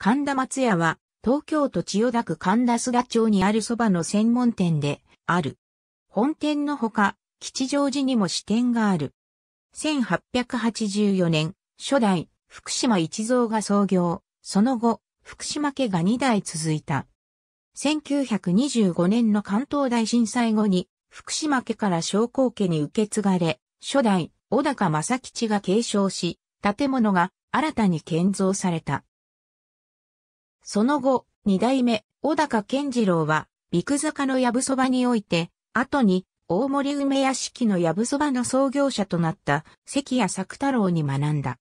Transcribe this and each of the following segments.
神田松屋は、東京都千代田区神田須町にある蕎麦の専門店で、ある。本店のほか、吉祥寺にも支店がある。1884年、初代、福島一蔵が創業、その後、福島家が2代続いた。1925年の関東大震災後に、福島家から商工家に受け継がれ、初代、小高正吉が継承し、建物が新たに建造された。その後、二代目、小高健次郎は、ビク坂のやぶそばにおいて、後に、大森梅屋敷のやぶそばの創業者となった関谷作太郎に学んだ。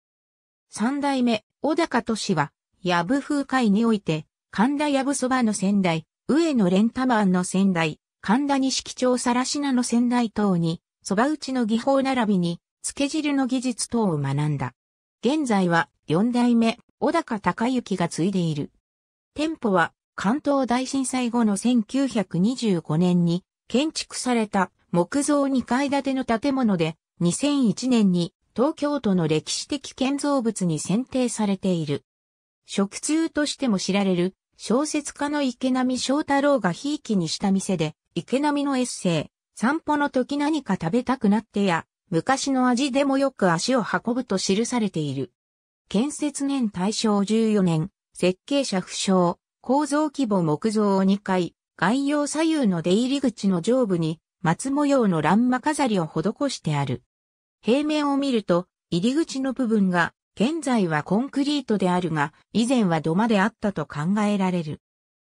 三代目、小高俊は、やぶ風会において、神田やぶそばの仙台、上野レンタマンの仙台、神田西錦町さらしなの仙台等に、そば打ちの技法並びに、漬け汁の技術等を学んだ。現在は、四代目、小高隆之が継いでいる。店舗は関東大震災後の1925年に建築された木造2階建ての建物で2001年に東京都の歴史的建造物に選定されている。食通としても知られる小説家の池波正太郎がひいきにした店で池波のエッセイ散歩の時何か食べたくなってや昔の味でもよく足を運ぶと記されている。建設年大正14年、設計者不詳、構造規模木造を2階、概要左右の出入り口の上部に松模様の欄間飾りを施してある。平面を見ると、入り口の部分が、現在はコンクリートであるが、以前は土間であったと考えられる。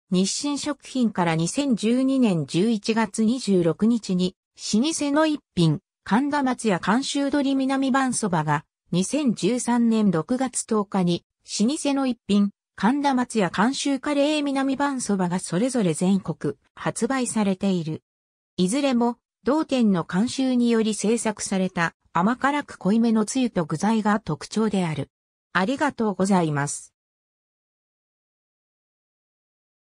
日清食品から2012年11月26日に、老舗の一品、神田松屋監修鳥南番そばが、2013年6月10日に、老舗の一品、神田松屋監修カレー南番そばがそれぞれ全国発売されている。いずれも同店の監修により制作された甘辛く濃いめのつゆと具材が特徴である。ありがとうございます。